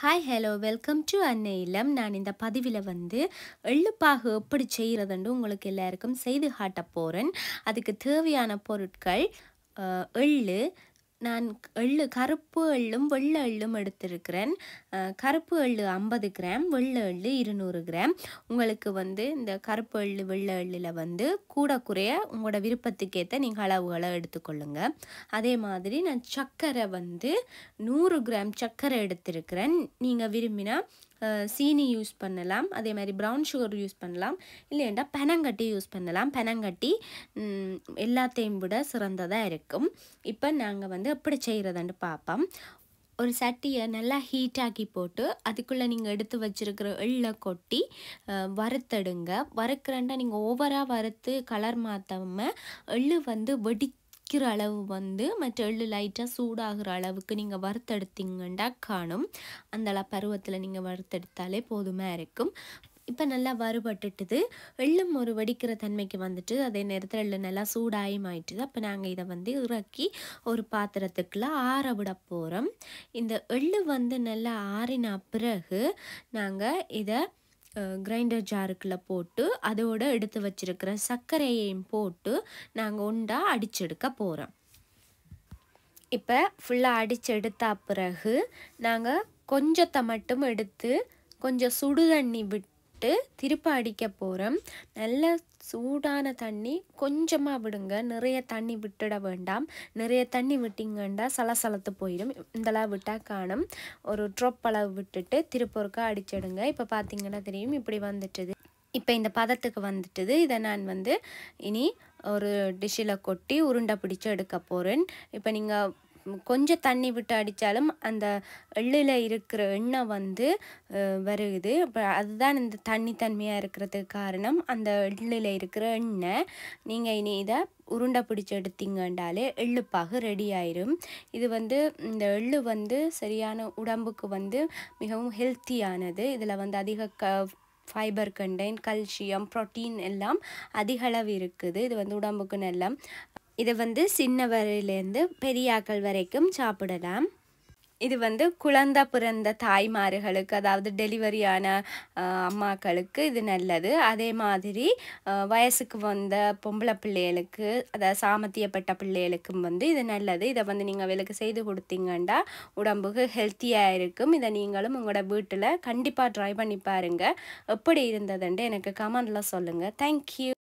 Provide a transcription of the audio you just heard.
hi hello welcome to அன்னை இல்லம் நான் இந்த பதிவில் வந்து எள்ளுப்பாகு எப்படி செய்கிறதுன்ட்டு உங்களுக்கு எல்லாருக்கும் செய்து காட்ட போகிறேன் அதுக்கு தேவையான பொருட்கள் எள்ளு நான் எள்ளு கருப்பு எள்ளும் வெள்ளை எள்ளும் எடுத்திருக்கிறேன் கருப்பு எள்ளு ஐம்பது கிராம் வெள்ளை எள்ளு இருநூறு கிராம் உங்களுக்கு வந்து இந்த கருப்பு எள்ளு வெள்ளை எள்ளில் வந்து கூட குறைய உங்களோட விருப்பத்துக்கேற்ற நீங்கள் அளவுகளை எடுத்துக்கொள்ளுங்க அதே மாதிரி நான் சர்க்கரை வந்து நூறு கிராம் சர்க்கரை எடுத்திருக்கிறேன் நீங்கள் விரும்பினா சீனி யூஸ் பண்ணலாம் அதே மாதிரி ப்ரௌன் சுகர் யூஸ் பண்ணலாம் இல்லைண்டா பனங்கட்டி யூஸ் பண்ணலாம் பனங்கட்டி எல்லாத்தையும் விட சிறந்ததாக இருக்கும் இப்போ நாங்கள் வந்து எப்படி செய்கிறதுன்னு பார்ப்போம் ஒரு சட்டியை நல்லா ஹீட்டாக்கி போட்டு அதுக்குள்ளே நீங்கள் எடுத்து வச்சுருக்கிற எள்ளை கொட்டி வறுத்தெடுங்க வறுக்கிறண்டா நீங்கள் ஓவராக வறுத்து கலர் மாற்றாமல் எள்ளு வந்து வெடி வைக்கிற அளவு வந்து மற்ற எள்ளு லைட்டாக சூடாகிற அளவுக்கு நீங்கள் வறுத்தெடுத்தீங்கன்னா காணும் அந்த பருவத்தில் நீங்கள் வறுத்தெடுத்தாலே போதுமாக இருக்கும் இப்போ நல்லா வறுபட்டுட்டுது எள்ளும் ஒரு வெடிக்கிற தன்மைக்கு வந்துட்டு அதே நேரத்தில் எள்ளு நல்லா சூடாயும் ஆயிட்டுது அப்போ நாங்கள் இதை வந்து இறக்கி ஒரு பாத்திரத்துக்குள்ள ஆற விட போகிறோம் இந்த எள்ளு வந்து நல்லா ஆறின பிறகு நாங்கள் இதை கிரைண்டர் ஜாருக்கில் போட்டு அதோடு எடுத்து வச்சுருக்கிற சர்க்கரையையும் போட்டு நாங்கள் உண்டாக அடிச்செடுக்க போகிறோம் இப்போ ஃபுல்லாக அடித்து எடுத்த பிறகு நாங்கள் கொஞ்சத்தை மட்டும் எடுத்து கொஞ்சம் சுடு தண்ணி விட்டு விட்டு திருப்ப அடிக்க போகிறோம் நல்ல சூடான தண்ணி கொஞ்சமாக விடுங்க நிறைய தண்ணி விட்டுட வேண்டாம் நிறைய தண்ணி விட்டிங்கண்டா சலசலத்து போயிடும் இந்தளவு விட்டால் காணும் ஒரு ட்ரொப் அளவு விட்டுட்டு திருப்பொருக்கா அடிச்சிடுங்க இப்போ பார்த்தீங்கன்னா தெரியும் இப்படி வந்துட்டுது இப்போ இந்த பதத்துக்கு வந்துட்டுது இதை நான் வந்து இனி ஒரு டிஷ்ஷில் கொட்டி உருண்டை பிடிச்சி எடுக்க போகிறேன் இப்போ நீங்கள் கொஞ்சம் தண்ணி விட்டு அடித்தாலும் அந்த எள்ளில் இருக்கிற எண்ணெய் வந்து வருகுது இப்போ அதுதான் இந்த தண்ணி தன்மையாக இருக்கிறதுக்கு காரணம் அந்த எள்ளில் இருக்கிற எண்ணெய் நீங்கள் இனி இதை உருண்டை பிடிச்சி எடுத்தீங்கன்றாலே எள்ளுப்பாகு ரெடி ஆயிரும் இது வந்து இந்த எள்ளு வந்து சரியான உடம்புக்கு வந்து மிகவும் ஹெல்த்தியானது இதில் வந்து அதிக க ஃபைபர் கண்டென்ட் கல்சியம் ப்ரோட்டீன் எல்லாம் அதிகளவு இருக்குது இது வந்து உடம்புக்கு எல்லாம் இதை வந்து சின்னவரிலேருந்து பெரியாக்கள் வரைக்கும் சாப்பிடலாம் இது வந்து குழந்த பிறந்த தாய்மார்களுக்கு அதாவது டெலிவரியான அம்மாக்களுக்கு இது நல்லது அதே மாதிரி வயசுக்கு வந்த பொம்பளை பிள்ளைகளுக்கு அதாவது சாமத்தியப்பட்ட பிள்ளைகளுக்கும் வந்து இது நல்லது இதை வந்து நீங்கள் விலக்கு செய்து கொடுத்தீங்கன்னா உடம்புக்கு ஹெல்த்தியாக இருக்கும் இதை நீங்களும் உங்களோட வீட்டில் கண்டிப்பாக ட்ரை பண்ணி பாருங்கள் எப்படி இருந்ததுன்ட்டு எனக்கு கமெண்டில் சொல்லுங்கள் தேங்க்யூ